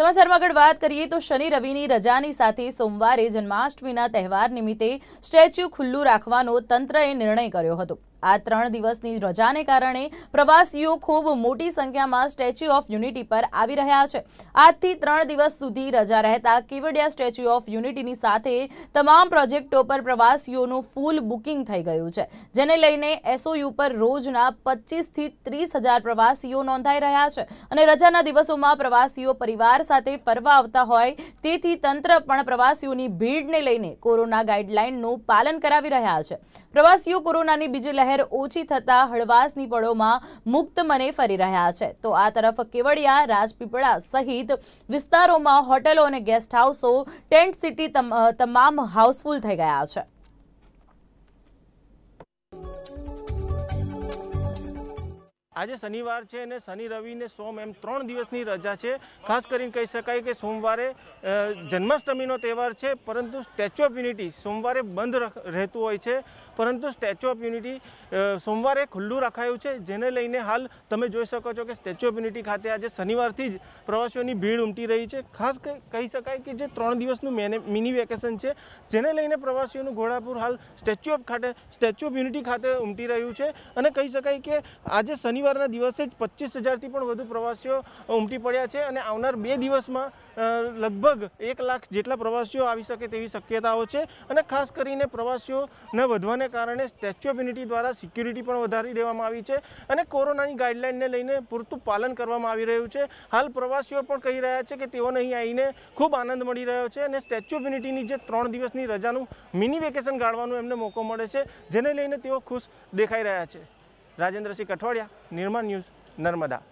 તમારું શર્માગર વાત કરીએ તો શનિ રવિની રજાની સાથે સોમવારે જન્માષ્ટમીના તહેવાર નિમિત્તે સ્ટેચ્યુ ખુલ્લું રાખવાનો તંત્રએ નિર્ણય કર્યો હતો આ 3 દિવસની રજાને કારણે પ્રવાસીઓ ખૂબ મોટી સંખ્યામાં સ્ટેચ્યુ ઓફ યુનિટી પર આવી રહ્યા છે આજથી 3 દિવસ સુધી રજા રહેતા કેવડિયા સ્ટેચ્યુ ઓફ યુનિટીની સાથે તમામ પ્રોજેક્ટો પર પ્રવાસીઓનો ફૂલ બુકિંગ થઈ ગયું છે જેને લઈને SOU પર રોજના 25 થી 30000 પ્રવાસીઓ નોંધાઈ રહ્યા છે અને રજાના દિવસોમાં પ્રવાસીઓ પરિવાર સાથે ફરવા આવતા હોય તેથી તંત્ર પણ પ્રવાસીઓની ભીડને લઈને કોરોના ગાઈડલાઈનનું પાલન કરાવી રહ્યા છે પ્રવાસીઓ કોરોનાની બીજે લહેર ઓછી થતા હળવાશની પળોમાં મુક્ત મને ફરી રહ્યા છે તો આ તરફ કેવડિયા રાજપીપળા સહિત વિસ્તારોમાં હોટલો અને ગેસ્ટ હાઉસો ટેન્ટ સિટી તમામ હાઉસફુલ થઈ ગયા છે આજે શનિવાર છે અને શનિ રવિ ને સોમ એમ 3 દિવસની રજા છે ખાસ કરીને કહી શકાય કે સોમવારે જન્માષ્ટમીનો તહેવાર છે પરંતુ સ્ટેચ્યુ ઓફ યુનિટી સોમવારે બંધ રહેતું હોય છે પરંતુ સ્ટેચ્યુ ઓફ યુનિટી સોમવારે ખુલ્લું રાખાયું છે જેને લઈને હાલ તમે જોઈ શકો છો કે સ્ટેચ્યુ ઓફ યુનિટી ખાતે આજે શનિવારથી જ પ્રવાસીઓની ભીડ ઉમટી રહી છે ખાસ કહી શકાય કે જે 3 દિવસનું મિની વેકેશન છે જેને લઈને પ્રવાસીઓનું ઘોડાપુર હાલ સ્ટેચ્યુ ઓફ ખાતે સ્ટેચ્યુ ઓફ યુનિટી ખાતે ઉમટી રહ્યું છે અને કહી શકાય કે આજે શનિ અને દિવસ સે 25000 થી પણ વધુ પ્રવાસીઓ ઉમટી પડ્યા છે અને આવનાર બે દિવસમાં લગભગ 1 લાખ જેટલા પ્રવાસીઓ આવી શકે તેવી ક્ષમતાઓ છે અને ખાસ કરીને પ્રવાસીઓ ન વધવાને કારણે સ્ટેચ્યુ ઓફ યુનિટી દ્વારા સિક્યુરિટી પણ વધારી દેવામાં આવી છે અને કોરોના ની ગાઈડલાઈન ને લઈને પુરતું પાલન કરવામાં આવી રહ્યું છે હાલ પ્રવાસીઓ પણ કહી રહ્યા છે કે તેઓ અહીં આવીને ખૂબ આનંદ મળી રહ્યો છે અને સ્ટેચ્યુ ઓફ યુનિટી ની જે 3 દિવસની રજાનું મિની વેકેશન ગાળવાનું એમને મોકો મળ્યો છે જેને લઈને તેઓ ખુશ દેખાઈ રહ્યા છે રાજેન્દ્રસિંહ કઠવાડિયા નિર્મળ ન્યૂઝ નર્મદા